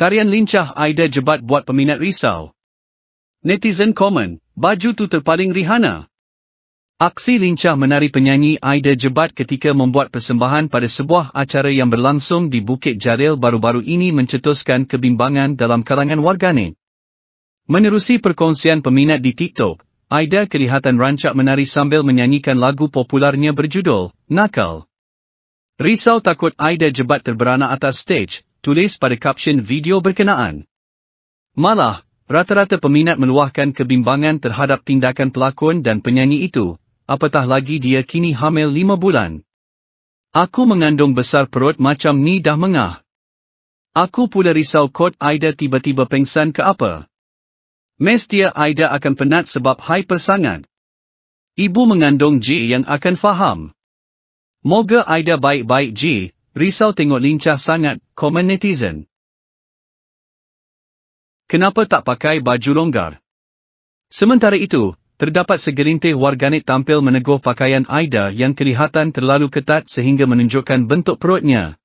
Tarian lincah Aida jebat buat peminat risau. Netizen komen, baju tu terpaling Rihanna. Aksi lincah menari penyanyi Aida Jebat ketika membuat persembahan pada sebuah acara yang berlangsung di Bukit Jaril baru-baru ini mencetuskan kebimbangan dalam kalangan warganet. Menerusi perkongsian peminat di TikTok, Aida kelihatan rancak menari sambil menyanyikan lagu popularnya berjudul, Nakal. Risau takut Aida Jebat terberana atas stage, tulis pada caption video berkenaan. Malah, rata-rata peminat meluahkan kebimbangan terhadap tindakan pelakon dan penyanyi itu, apatah lagi dia kini hamil lima bulan. Aku mengandung besar perut macam ni dah mengah. Aku pula risau kot Aida tiba-tiba pengsan ke apa. Mestia Aida akan penat sebab hyper sangat. Ibu mengandung J yang akan faham. Moga Aida baik-baik J, risau tengok lincah sangat, komen netizen. Kenapa tak pakai baju longgar? Sementara itu, terdapat segerintih warganet tampil meneguh pakaian Aida yang kelihatan terlalu ketat sehingga menunjukkan bentuk perutnya.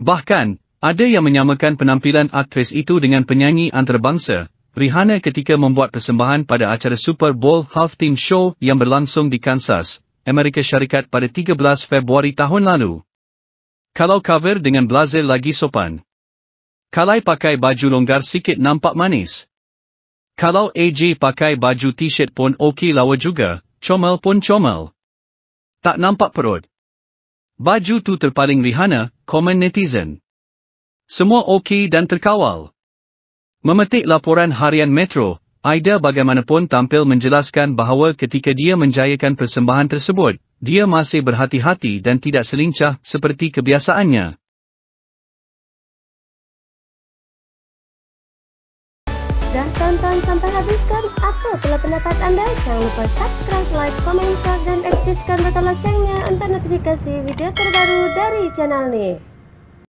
Bahkan, ada yang menyamakan penampilan aktris itu dengan penyanyi antarabangsa, Rihanna ketika membuat persembahan pada acara Super Bowl Half Team Show yang berlangsung di Kansas, Amerika Syarikat pada 13 Februari tahun lalu. Kalau cover dengan blazer lagi sopan. Kalai pakai baju longgar sikit nampak manis. Kalau AJ pakai baju t-shirt pun okey lawa juga, comel pun comel. Tak nampak perut. Baju tu terpaling Rihanna, komen netizen. Semua okey dan terkawal. Memetik laporan harian Metro, Aida bagaimanapun tampil menjelaskan bahawa ketika dia menjayakan persembahan tersebut, dia masih berhati-hati dan tidak selincah seperti kebiasaannya. Dah tonton sampai habis kan? Apa pula pendapat anda? Jangan lupa subscribe, like, komen, share dan aktifkan butang loncengnya untuk notifikasi video terbaru dari channel ini.